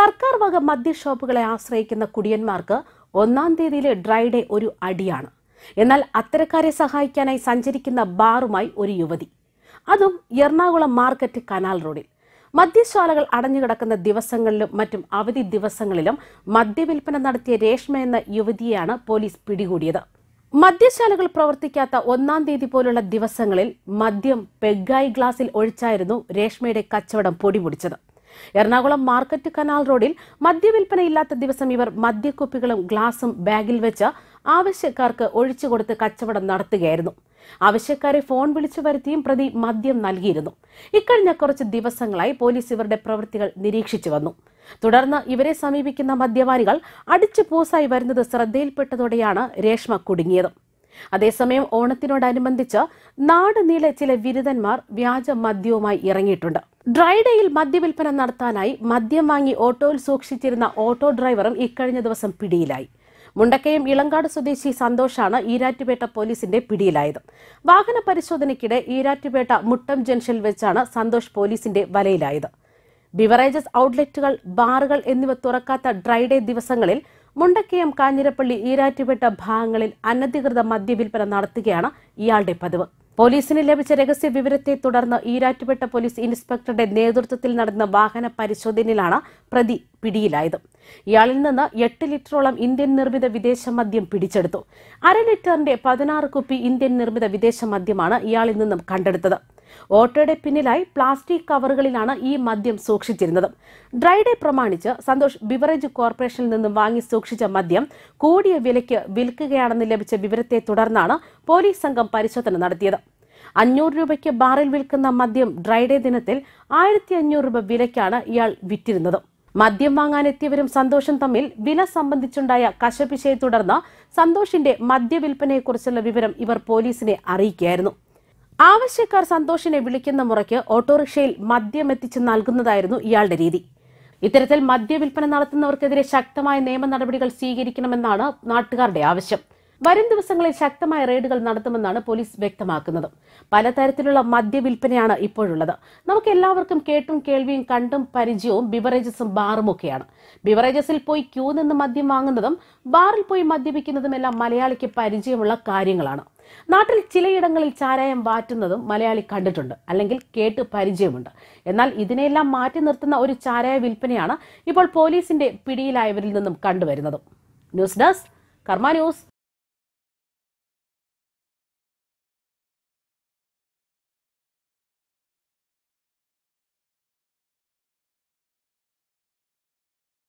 സർക്കാർ വക മദ്യഷോപ്പുകളെ ആശ്രയിക്കുന്ന കുടിയന്മാർക്ക് ഒന്നാം തീയതിയിലെ ഡ്രൈ ഡേ ഒരു അടിയാണ് എന്നാൽ അത്തരക്കാരെ സഹായിക്കാനായി സഞ്ചരിക്കുന്ന ബാറുമായി ഒരു യുവതി അതും എറണാകുളം മാർക്കറ്റ് കനാൽ റോഡിൽ മദ്യശാലകൾ അടഞ്ഞുകിടക്കുന്ന ദിവസങ്ങളിലും മറ്റും അവധി ദിവസങ്ങളിലും മദ്യവിൽപ്പന നടത്തിയ രേഷ്മ എന്ന യുവതിയെയാണ് പോലീസ് പിടികൂടിയത് മദ്യശാലകൾ പ്രവർത്തിക്കാത്ത ഒന്നാം തീയതി പോലുള്ള ദിവസങ്ങളിൽ മദ്യം പെഗ്ഗായി ഗ്ലാസിൽ ഒഴിച്ചായിരുന്നു രേഷ്മയുടെ കച്ചവടം പൊടിപൊടിച്ചത് എറണാകുളം മാർക്കറ്റ് കനാൽ റോഡിൽ മദ്യവിൽപ്പനയില്ലാത്ത ദിവസം ഇവർ മദ്യക്കുപ്പികളും ഗ്ലാസും ബാഗിൽ വെച്ച് ആവശ്യക്കാർക്ക് കൊടുത്ത് കച്ചവടം നടത്തുകയായിരുന്നു ആവശ്യക്കാരെ ഫോൺ വിളിച്ചു വരുത്തിയും പ്രതി മദ്യം നൽകിയിരുന്നു ഇക്കഴിഞ്ഞ കുറച്ച് ദിവസങ്ങളായി പോലീസ് ഇവരുടെ പ്രവൃത്തികൾ നിരീക്ഷിച്ചു വന്നു തുടർന്ന് ഇവരെ സമീപിക്കുന്ന മദ്യപാനികൾ അടിച്ചു പൂസായി വരുന്നത് ശ്രദ്ധയിൽപ്പെട്ടതോടെയാണ് രേഷ്മ കുടുങ്ങിയത് അതേസമയം ഓണത്തിനോടനുബന്ധിച്ച് നാട് നീളെ ചില ബിരുദന്മാർ വ്യാജ മദ്യവുമായി ഇറങ്ങിയിട്ടുണ്ട് ഡ്രൈഡേയിൽ മദ്യവിൽപ്പന നടത്താനായി മദ്യം വാങ്ങി ഓട്ടോയിൽ സൂക്ഷിച്ചിരുന്ന ഓട്ടോ ഡ്രൈവറും ഇക്കഴിഞ്ഞ ദിവസം പിടിയിലായി മുണ്ടക്കയം ഇളങ്കാട് സ്വദേശി സന്തോഷാണ് ഈരാറ്റുപേട്ട പോലീസിന്റെ പിടിയിലായത് വാഹന പരിശോധനയ്ക്കിടെ ഈരാറ്റുപേട്ട മുട്ടം ജംഗ്ഷനിൽ വെച്ചാണ് സന്തോഷ് പോലീസിന്റെ വലയിലായത് ബിവറേജസ് ഔട്ട്ലെറ്റുകൾ ബാറുകൾ എന്നിവ തുറക്കാത്ത ഡ്രൈഡേ ദിവസങ്ങളിൽ മുണ്ടക്കയം കാഞ്ഞിരപ്പള്ളി ഈരാറ്റുപേട്ട ഭാഗങ്ങളിൽ അനധികൃത മദ്യവിൽപ്പന നടത്തുകയാണ് ഇയാളുടെ പതിവ് പോലീസിന് ലഭിച്ച രഹസ്യ വിവരത്തെ തുടർന്ന് ഈരാറ്റുപേട്ട പോലീസ് ഇൻസ്പെക്ടറുടെ നേതൃത്വത്തിൽ നടന്ന വാഹന പരിശോധനയിലാണ് പ്രതി പിടിയിലായത് ഇയാളിൽ നിന്ന് എട്ട് ലിറ്ററോളം ഇന്ത്യൻ നിർമ്മിത വിദേശ മദ്യം പിടിച്ചെടുത്തു അര ലിറ്ററിന്റെ പതിനാറ് കുപ്പി ഇന്ത്യൻ നിർമ്മിത വിദേശ മദ്യമാണ് ഇയാളിൽ നിന്നും കണ്ടെടുത്തത് ഓട്ടോയുടെ പിന്നിലായി പ്ലാസ്റ്റിക് കവറുകളിലാണ് ഈ മദ്യം സൂക്ഷിച്ചിരുന്നത് ഡ്രൈഡേ പ്രമാണിച്ച് സന്തോഷ് ബിവറേജ് കോർപ്പറേഷനിൽ നിന്നും വാങ്ങി സൂക്ഷിച്ച മദ്യം കൂടിയ വിലയ്ക്ക് വിൽക്കുകയാണെന്ന് ലഭിച്ച വിവരത്തെ തുടർന്നാണ് പോലീസ് സംഘം പരിശോധന നടത്തിയത് അഞ്ഞൂറ് രൂപയ്ക്ക് ബാറിൽ വിൽക്കുന്ന മദ്യം ഡ്രൈഡേ ദിനത്തിൽ ആയിരത്തി അഞ്ഞൂറ് രൂപ വിലയ്ക്കാണ് ഇയാൾ വിറ്റിരുന്നത് മദ്യം വാങ്ങാനെത്തിയവരും സന്തോഷം തമ്മിൽ വില സംബന്ധിച്ചുണ്ടായ കശപിശയെ തുടർന്ന് സന്തോഷിന്റെ മദ്യവിൽപ്പനയെക്കുറിച്ചുള്ള വിവരം ഇവർ പോലീസിനെ അറിയിക്കുകയായിരുന്നു ആവശ്യക്കാർ സന്തോഷിനെ വിളിക്കുന്ന മുറയ്ക്ക് ഓട്ടോറിക്ഷയിൽ മദ്യം എത്തിച്ച് നൽകുന്നതായിരുന്നു ഇയാളുടെ രീതി ഇത്തരത്തിൽ മദ്യവിൽപ്പന നടത്തുന്നവർക്കെതിരെ ശക്തമായ നിയമ നടപടികൾ സ്വീകരിക്കണമെന്നാണ് നാട്ടുകാരുടെ ആവശ്യം വരും ദിവസങ്ങളിൽ ശക്തമായ റെയ്ഡുകൾ നടത്തുമെന്നാണ് പോലീസ് വ്യക്തമാക്കുന്നത് പലതരത്തിലുള്ള മദ്യവിൽപ്പനയാണ് ഇപ്പോഴുള്ളത് നമുക്ക് എല്ലാവർക്കും കേട്ടും കേൾവിയും കണ്ടും പരിചയവും ബിവറേജസും ബാറും ഒക്കെയാണ് ബിവറേജസിൽ പോയി ക്യൂ നിന്ന് മദ്യം വാങ്ങുന്നതും ബാറിൽ പോയി മദ്യപിക്കുന്നതും എല്ലാം മലയാളിക്ക് പരിചയമുള്ള കാര്യങ്ങളാണ് നാട്ടിൽ ചിലയിടങ്ങളിൽ ചാരായം വാറ്റുന്നതും മലയാളി കണ്ടിട്ടുണ്ട് അല്ലെങ്കിൽ കേട്ട് പരിചയമുണ്ട് എന്നാൽ ഇതിനെയെല്ലാം മാറ്റി നിർത്തുന്ന ഒരു ചാരായ വിൽപ്പനയാണ് ഇപ്പോൾ പോലീസിന്റെ പിടിയിലായവരിൽ നിന്നും കണ്ടുവരുന്നത് ന്യൂസ് ഡെസ്ക് കർമ്മ ന്യൂസ്